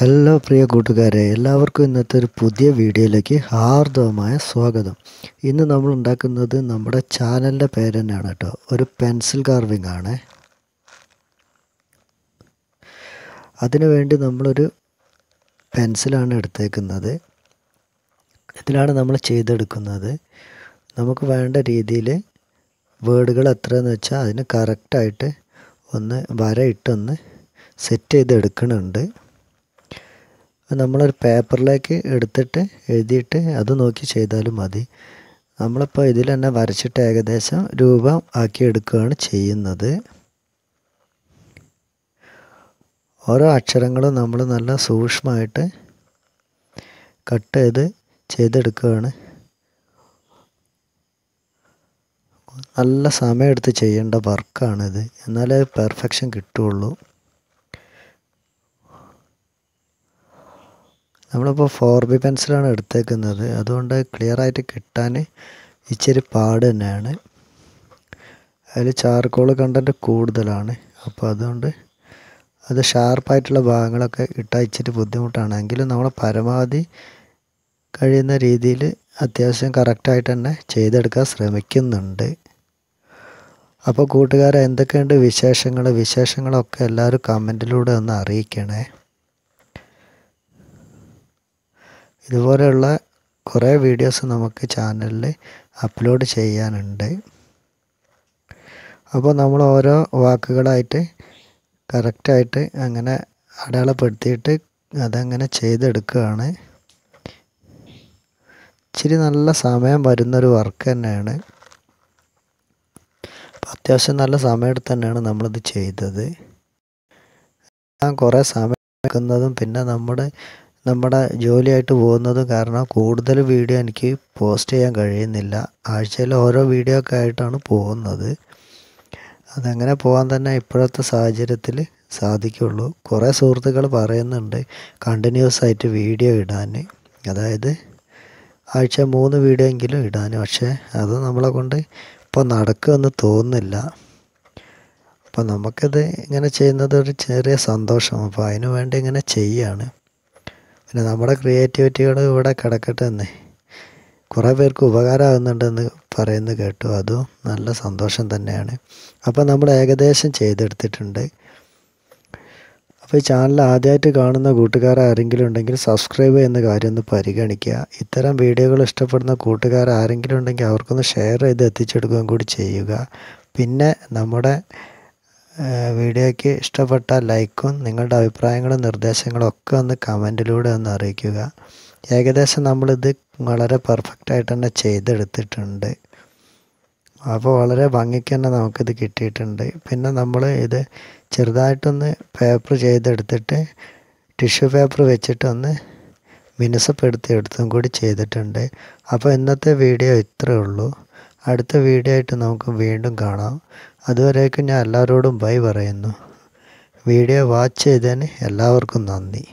hello പ്രിയ കൂട്ടുകാരെ എല്ലാവർക്കും ഇന്നത്തെ ഒരു പുതിയ വീഡിയോയിലേക്ക് ഹാർദവമായ സ്വാഗതം ഇന്ന് നമ്മൾ ഉണ്ടാക്കുന്നത് നമ്മുടെ ചാനലിൻ്റെ പേര് തന്നെയാണ് കേട്ടോ ഒരു പെൻസിൽ കാർവിംഗ് ആണ് അതിനുവേണ്ടി നമ്മളൊരു പെൻസിലാണ് എടുത്തേക്കുന്നത് ഇതിലാണ് നമ്മൾ ചെയ്തെടുക്കുന്നത് നമുക്ക് വേണ്ട രീതിയിൽ വേർഡുകൾ എത്രയെന്ന് വെച്ചാൽ അതിന് കറക്റ്റായിട്ട് ഒന്ന് വരയിട്ടൊന്ന് സെറ്റ് ചെയ്തെടുക്കണുണ്ട് അത് നമ്മളൊരു പേപ്പറിലേക്ക് എടുത്തിട്ട് എഴുതിയിട്ട് അത് നോക്കി ചെയ്താലും മതി നമ്മളിപ്പോൾ ഇതിൽ തന്നെ വരച്ചിട്ട് ഏകദേശം രൂപം ആക്കി എടുക്കുകയാണ് ചെയ്യുന്നത് ഓരോ അക്ഷരങ്ങളും നമ്മൾ നല്ല സൂക്ഷ്മമായിട്ട് കട്ട് ചെയ്ത് ചെയ്തെടുക്കുകയാണ് നല്ല സമയമെടുത്ത് ചെയ്യേണ്ട വർക്കാണിത് എന്നാലേ പെർഫെക്ഷൻ കിട്ടുകയുള്ളൂ നമ്മളിപ്പോൾ ഫോർ ബി പെൻസിലാണ് എടുത്തേക്കുന്നത് അതുകൊണ്ട് ക്ലിയറായിട്ട് കിട്ടാൻ ഇച്ചിരി പാട് തന്നെയാണ് അതിൽ ചാർക്കോൾ കണ്ടൻറ്റ് കൂടുതലാണ് അപ്പോൾ അതുകൊണ്ട് അത് ഷാർപ്പായിട്ടുള്ള ഭാഗങ്ങളൊക്കെ ഇട്ടാൽ ഇച്ചിരി ബുദ്ധിമുട്ടാണ് എങ്കിലും നമ്മൾ പരമാവധി കഴിയുന്ന രീതിയിൽ അത്യാവശ്യം കറക്റ്റായിട്ട് തന്നെ ചെയ്തെടുക്കാൻ ശ്രമിക്കുന്നുണ്ട് അപ്പോൾ കൂട്ടുകാരെ എന്തൊക്കെയുണ്ട് വിശേഷങ്ങൾ വിശേഷങ്ങളൊക്കെ എല്ലാവരും കമൻറ്റിലൂടെ ഒന്ന് അറിയിക്കണേ ഇതുപോലെയുള്ള കുറേ വീഡിയോസ് നമുക്ക് ചാനലിൽ അപ്ലോഡ് ചെയ്യാനുണ്ട് അപ്പോൾ നമ്മൾ ഓരോ വാക്കുകളായിട്ട് കറക്റ്റായിട്ട് അങ്ങനെ അടയാളപ്പെടുത്തിയിട്ട് അതങ്ങനെ ചെയ്തെടുക്കുകയാണ് ഇച്ചിരി നല്ല സമയം വരുന്നൊരു വർക്ക് തന്നെയാണ് അത്യാവശ്യം നല്ല സമയമെടുത്ത് തന്നെയാണ് നമ്മളിത് ചെയ്തത് ഞാൻ കുറേ സമയം എടുക്കുന്നതും പിന്നെ നമ്മുടെ നമ്മുടെ ജോലിയായിട്ട് പോകുന്നത് കാരണം കൂടുതൽ വീഡിയോ എനിക്ക് പോസ്റ്റ് ചെയ്യാൻ കഴിയുന്നില്ല ആഴ്ചയിൽ ഓരോ വീഡിയോ ഒക്കെ ആയിട്ടാണ് പോകുന്നത് അതങ്ങനെ പോകാൻ തന്നെ ഇപ്പോഴത്തെ സാഹചര്യത്തിൽ സാധിക്കുള്ളൂ കുറേ സുഹൃത്തുക്കൾ പറയുന്നുണ്ട് കണ്ടിന്യൂസ് ആയിട്ട് വീഡിയോ ഇടാൻ അതായത് ആഴ്ച മൂന്ന് വീഡിയോ എങ്കിലും ഇടാൻ പക്ഷേ അത് നമ്മളെ കൊണ്ട് ഇപ്പോൾ നടക്കുമെന്ന് തോന്നുന്നില്ല അപ്പോൾ നമുക്കിത് ഇങ്ങനെ ചെയ്യുന്നത് ഒരു ചെറിയ സന്തോഷം അപ്പോൾ അതിനു വേണ്ടി ഇങ്ങനെ ചെയ്യാണ് പിന്നെ നമ്മുടെ ക്രിയേറ്റിവിറ്റികൾ ഇവിടെ കിടക്കട്ടെ എന്നേ കുറേ പേർക്ക് ഉപകാരമാകുന്നുണ്ടെന്ന് പറയുന്നത് കേട്ടു അതും നല്ല സന്തോഷം തന്നെയാണ് അപ്പോൾ നമ്മൾ ഏകദേശം ചെയ്തെടുത്തിട്ടുണ്ട് അപ്പോൾ ഈ ചാനൽ ആദ്യമായിട്ട് കാണുന്ന കൂട്ടുകാർ ആരെങ്കിലും ഉണ്ടെങ്കിൽ സബ്സ്ക്രൈബ് ചെയ്യുന്ന കാര്യം ഒന്ന് പരിഗണിക്കുക ഇത്തരം വീഡിയോകൾ ഇഷ്ടപ്പെടുന്ന കൂട്ടുകാർ ആരെങ്കിലും ഉണ്ടെങ്കിൽ അവർക്കൊന്ന് ഷെയർ ചെയ്ത് എത്തിച്ചെടുക്കുകയും കൂടി ചെയ്യുക പിന്നെ നമ്മുടെ വീഡിയോയ്ക്ക് ഇഷ്ടപ്പെട്ട ലൈക്കും നിങ്ങളുടെ അഭിപ്രായങ്ങളും നിർദ്ദേശങ്ങളും ഒക്കെ ഒന്ന് കമൻറ്റിലൂടെ ഒന്ന് അറിയിക്കുക ഏകദേശം നമ്മളിത് വളരെ പെർഫെക്റ്റായിട്ട് തന്നെ ചെയ്തെടുത്തിട്ടുണ്ട് അപ്പോൾ വളരെ ഭംഗിക്ക് തന്നെ നമുക്കിത് കിട്ടിയിട്ടുണ്ട് പിന്നെ നമ്മൾ ഇത് ചെറുതായിട്ടൊന്ന് പേപ്പർ ചെയ്തെടുത്തിട്ട് ടിഷ്യൂ പേപ്പർ വെച്ചിട്ടൊന്ന് മിനുസപ്പെടുത്തി എടുത്തും കൂടി ചെയ്തിട്ടുണ്ട് അപ്പോൾ ഇന്നത്തെ വീഡിയോ ഇത്രയേ ഉള്ളൂ അടുത്ത വീഡിയോ ആയിട്ട് നമുക്ക് വീണ്ടും കാണാം അതുവരേക്കും ഞാൻ എല്ലാവരോടും ബൈ പറയുന്നു വീഡിയോ വാച്ച് ചെയ്തതിന് എല്ലാവർക്കും നന്ദി